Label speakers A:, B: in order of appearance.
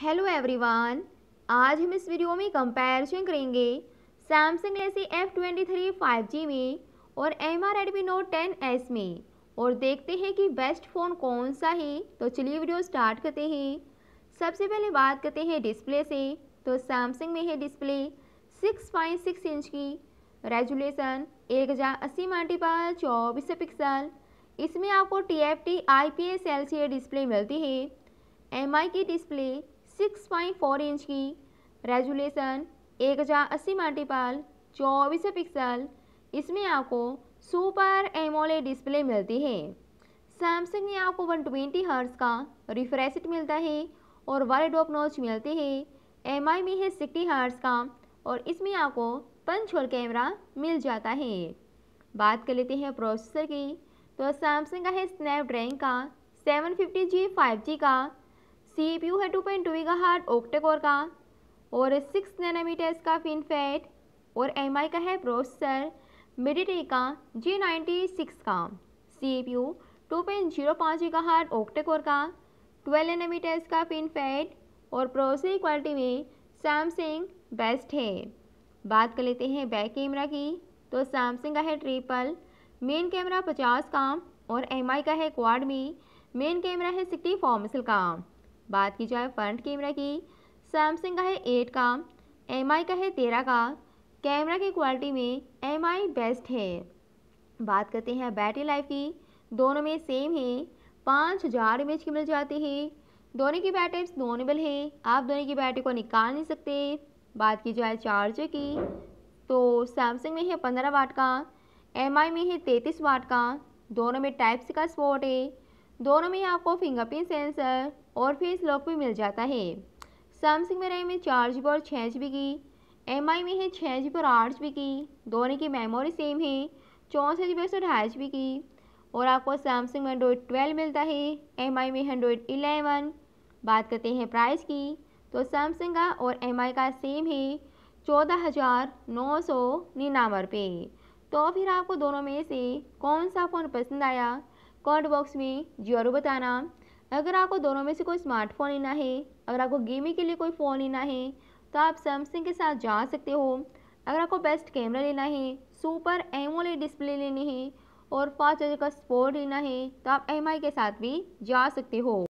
A: hello everyone आज हम इस वीडियो में कंपैरिजन करेंगे Samsung Galaxy F twenty three five G में और M R Redmi Note ten S में और देखते हैं कि बेस्ट फ़ोन कौन सा है तो चलिए वीडियो स्टार्ट करते हैं सबसे पहले बात करते हैं डिस्प्ले से तो सैमसंग में है display six point six inch की रेजुलेशन एक हज़ार अस्सी मल्टीपल चौबीस पिक्सल इसमें आपको T F T I P S L C display मिलती है एम आई की डिस्प्ले पॉइंट फोर इंच की रेजुलेशन एक हज़ार अस्सी मल्टीपल चौबीस पिक्सल इसमें आपको सुपर एमोले डिस्प्ले मिलती है सैमसंग में आपको 120 ट्वेंटी हर्ट्स का रिफ्रेशिट मिलता है और वाइड ऑफ नोच मिलती है एम में है सिक्सटी हर्ट्स का और इसमें आपको पंच कैमरा मिल जाता है बात कर लेते हैं प्रोसेसर की तो सैमसंग का है स्नैपड्रैगन का फाइव जी का सी पी यू है two point two giga hertz octa core का और सिक्स नैनोमीटर इसका फिनफेट और एम आई का है प्रोसेसर मिडिटी का जी नाइन्टी सिक्स का C P U two point zero पाँच जी का हार्ट ऑक्टेकोर का ट्वेल्व नैनोमीटर इसका फिनफेट और प्रोसेसर क्वालिटी में सैमसंग बेस्ट है बात कर लेते हैं बैक कैमरा की तो सैमसंग का है ट्रिपल मेन कैमरा पचास का और एम का है क्वाड में मेन कैमरा है सिक्सटी फॉर्मसल का बात की जाए फ्रंट कैमरा की सैमसंग का है एट का एम का है तेरह का कैमरा की क्वालिटी में एम बेस्ट है बात करते हैं बैटरी लाइफ की दोनों में सेम है पाँच हज़ार एम की मिल जाती है दोनों की बैटरी दोनेबल है आप दोनों की बैटरी को निकाल नहीं सकते बात की जाए चार्जर की तो सैमसंग में है पंद्रह वाट का एम में है तैंतीस वाट का दोनों में टाइप सी का स्पोर्ट है दोनों में आपको फिंगरप्रिंट सेंसर और फेस लॉक भी मिल जाता है सैमसंग में रैम है चार जी बी और छः जी बी की एम आई में है छः जी बी और आठ जी बी की दोनों की मेमोरी सेम है चौंसठ जी बी सौ ढाई जी बी की और आपको सैमसंग में एंड्रॉयड ट्वेल्व मिलता है एम आई में एंड्रॉयड इलेवन बात करते हैं प्राइस की तो सैमसंग का और एम आई का सेम है चौदह हज़ार नौ सौ निन्यानवे रुपये तो फिर आपको दोनों में से कौन सा फ़ोन पसंद आया कमेंट बॉक्स में जरूर बताना अगर आपको दोनों में से कोई स्मार्टफोन लेना है अगर आपको गेमिंग के लिए कोई फ़ोन लेना है तो आप सैमसंग के साथ जा सकते हो अगर आपको बेस्ट कैमरा लेना है सुपर एमोले डिस्प्ले लेनी है और फास्ट चार्जर का स्पोर्ट लेना है तो आप एम के साथ भी जा सकते हो